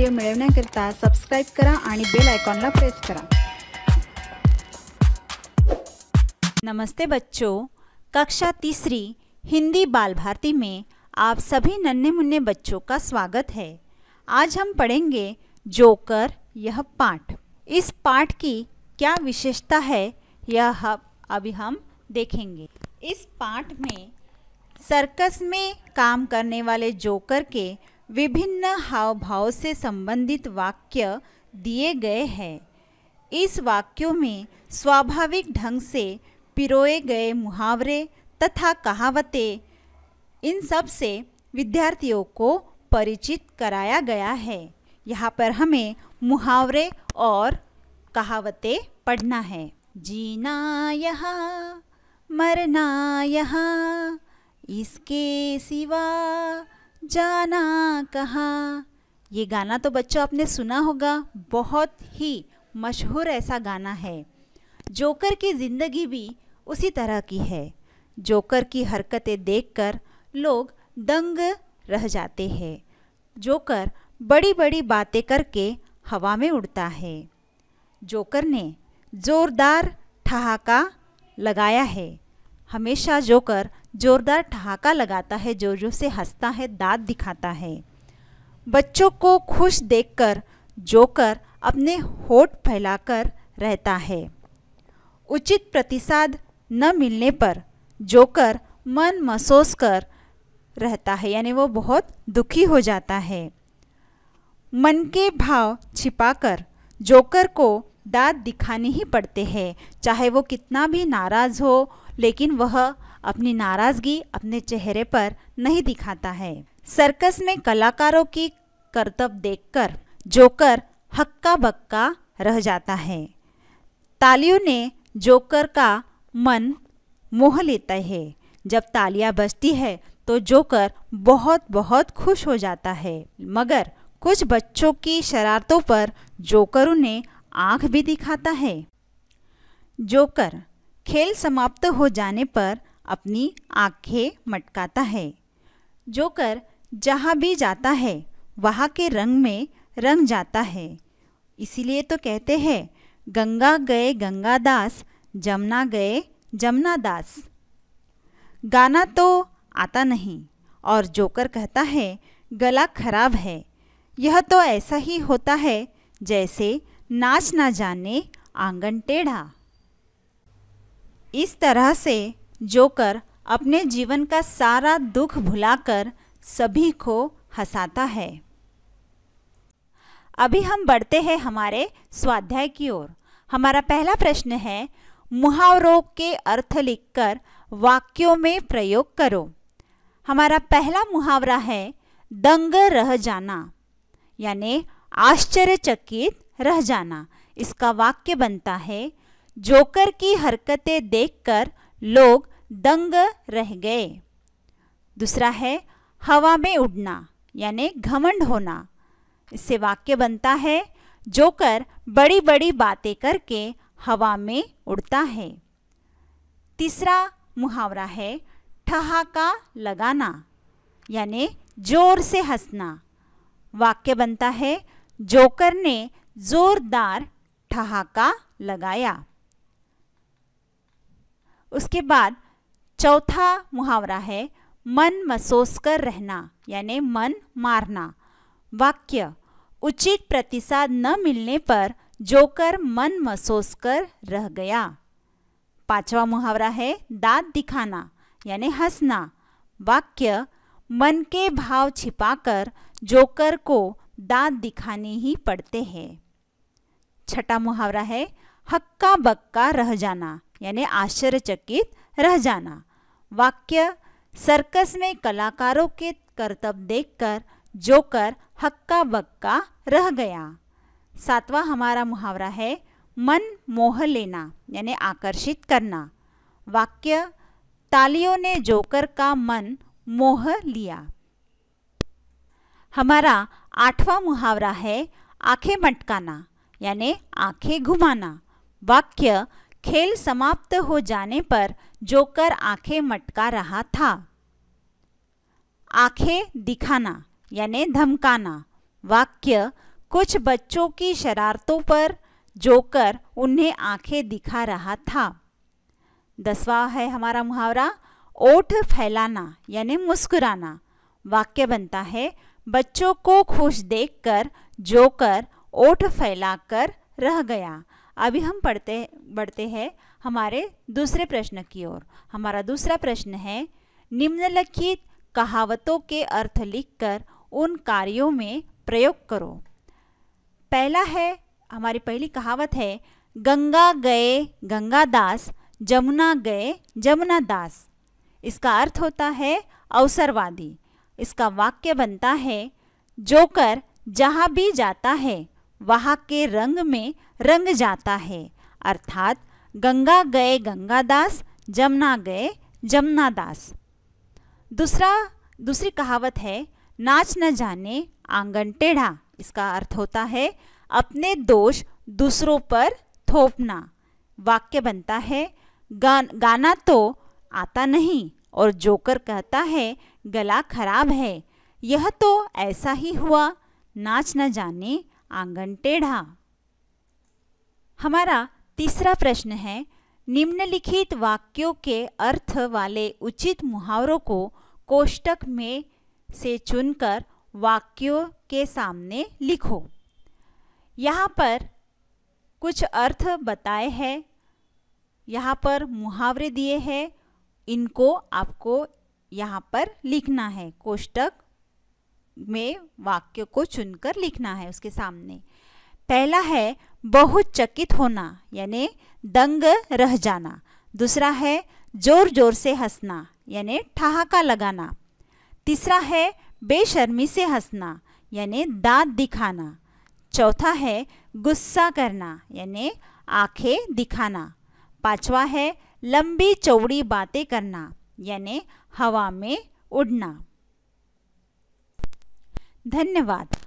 video मिळवण्याकरिता subscribe करा और bell आयकॉनला प्रेस करा नमस्ते बच्चों कक्षा तीसरी हिंदी बाल भारती में आप सभी नन्हे मुन्ने बच्चों का स्वागत है आज हम पढ़ेंगे जोकर यह पाठ इस पाठ की क्या विशेषता है यह हम अभी हम देखेंगे इस पाठ में सर्कस में काम करने वाले जोकर के विभिन्न हाव भाव से संबंधित वाक्य दिए गए हैं इस वाक्यों में स्वाभाविक ढंग से पिरोए गए मुहावरे तथा कहावतें इन सब से विद्यार्थियों को परिचित कराया गया है यहाँ पर हमें मुहावरे और कहावतें पढ़ना है जीना यहाँ मरना यहाँ इसके सिवा जाना कहा ये गाना तो बच्चों आपने सुना होगा बहुत ही मशहूर ऐसा गाना है जोकर की ज़िंदगी भी उसी तरह की है जोकर की हरकतें देखकर लोग दंग रह जाते हैं जोकर बड़ी बड़ी बातें करके हवा में उड़ता है जोकर ने ज़ोरदार ठहाका लगाया है हमेशा जोकर जोरदार ठहाका लगाता है जोर जोर से हंसता है दांत दिखाता है बच्चों को खुश देखकर जोकर अपने होठ फैलाकर रहता है उचित प्रतिसाद न मिलने पर जोकर मन महसूस कर रहता है यानी वो बहुत दुखी हो जाता है मन के भाव छिपाकर जोकर को दांत दिखाने ही पड़ते हैं चाहे वो कितना भी नाराज़ हो लेकिन वह अपनी नाराज़गी अपने चेहरे पर नहीं दिखाता है सर्कस में कलाकारों की करतब देखकर जोकर हक्का बक्का रह जाता है तालियों ने जोकर का मन मोह लेता है जब तालियां बजती है तो जोकर बहुत बहुत खुश हो जाता है मगर कुछ बच्चों की शरारतों पर जोकर उन्हें आंख भी दिखाता है जोकर खेल समाप्त हो जाने पर अपनी आँखें मटकाता है जोकर जहाँ भी जाता है वहाँ के रंग में रंग जाता है इसीलिए तो कहते हैं गंगा गए गंगा दास जमुना गए जमुना दास गाना तो आता नहीं और जोकर कहता है गला खराब है यह तो ऐसा ही होता है जैसे नाच ना जाने आंगन टेढ़ा इस तरह से जोकर अपने जीवन का सारा दुख भुलाकर सभी को हंसाता है अभी हम बढ़ते हैं हमारे स्वाध्याय की ओर हमारा पहला प्रश्न है मुहावरों के अर्थ लिखकर वाक्यों में प्रयोग करो हमारा पहला मुहावरा है दंग रह जाना यानी आश्चर्यचकित रह जाना इसका वाक्य बनता है जोकर की हरकतें देखकर लोग दंग रह गए दूसरा है हवा में उड़ना यानी घमंड होना इससे वाक्य बनता है जोकर बड़ी बड़ी बातें करके हवा में उड़ता है तीसरा मुहावरा है ठहाका लगाना यानी जोर से हंसना वाक्य बनता है जोकर ने जोरदार ठहाका लगाया उसके बाद चौथा मुहावरा है मन महसूस कर रहना यानी मन मारना वाक्य उचित प्रतिसाद न मिलने पर जोकर मन महसूस कर रह गया पांचवा मुहावरा है दांत दिखाना यानी हंसना वाक्य मन के भाव छिपाकर जोकर को दांत दिखाने ही पड़ते हैं छठा मुहावरा है हक्का बक्का रह जाना यानी आश्चर्यचकित रह जाना वाक्य सर्कस में कलाकारों के करतब देखकर जोकर हक्का बक्का रह गया सातवां हमारा मुहावरा है मन मोह लेना यानी आकर्षित करना वाक्य तालियों ने जोकर का मन मोह लिया हमारा आठवां मुहावरा है आंखें मटकाना यानी आंखें घुमाना वाक्य खेल समाप्त हो जाने पर जोकर आंखें मटका रहा था आंखें दिखाना यानी धमकाना वाक्य कुछ बच्चों की शरारतों पर जोकर उन्हें आंखें दिखा रहा था दसवा है हमारा मुहावरा ओठ फैलाना यानी मुस्कुराना वाक्य बनता है बच्चों को खुश देखकर जोकर ओठ फैलाकर रह गया अभी हम पढ़ते बढ़ते हैं हमारे दूसरे प्रश्न की ओर हमारा दूसरा प्रश्न है निम्नलिखित कहावतों के अर्थ लिखकर उन कार्यों में प्रयोग करो पहला है हमारी पहली कहावत है गंगा गए गंगा दास जमुना गए जमुना दास इसका अर्थ होता है अवसरवादी इसका वाक्य बनता है जोकर जहाँ भी जाता है वहाँ के रंग में रंग जाता है अर्थात गंगा गए गंगादास जमुना गए जमुनादास दूसरा दूसरी कहावत है नाच न जाने आंगन टेढ़ा इसका अर्थ होता है अपने दोष दूसरों पर थोपना वाक्य बनता है गा, गाना तो आता नहीं और जोकर कहता है गला खराब है यह तो ऐसा ही हुआ नाच न जाने आंगन टेढ़ा हमारा तीसरा प्रश्न है निम्नलिखित वाक्यों के अर्थ वाले उचित मुहावरों को कोष्टक में से चुनकर वाक्यों के सामने लिखो यहाँ पर कुछ अर्थ बताए हैं यहाँ पर मुहावरे दिए हैं इनको आपको यहाँ पर लिखना है कोष्टक में वाक्य को चुनकर लिखना है उसके सामने पहला है बहुत चकित होना यानी दंग रह जाना दूसरा है जोर जोर से हंसना यानी ठहाका लगाना तीसरा है बेशर्मी से हंसना यानी दांत दिखाना चौथा है गुस्सा करना यानी आंखें दिखाना पांचवा है लंबी चौड़ी बातें करना यानी हवा में उड़ना धन्यवाद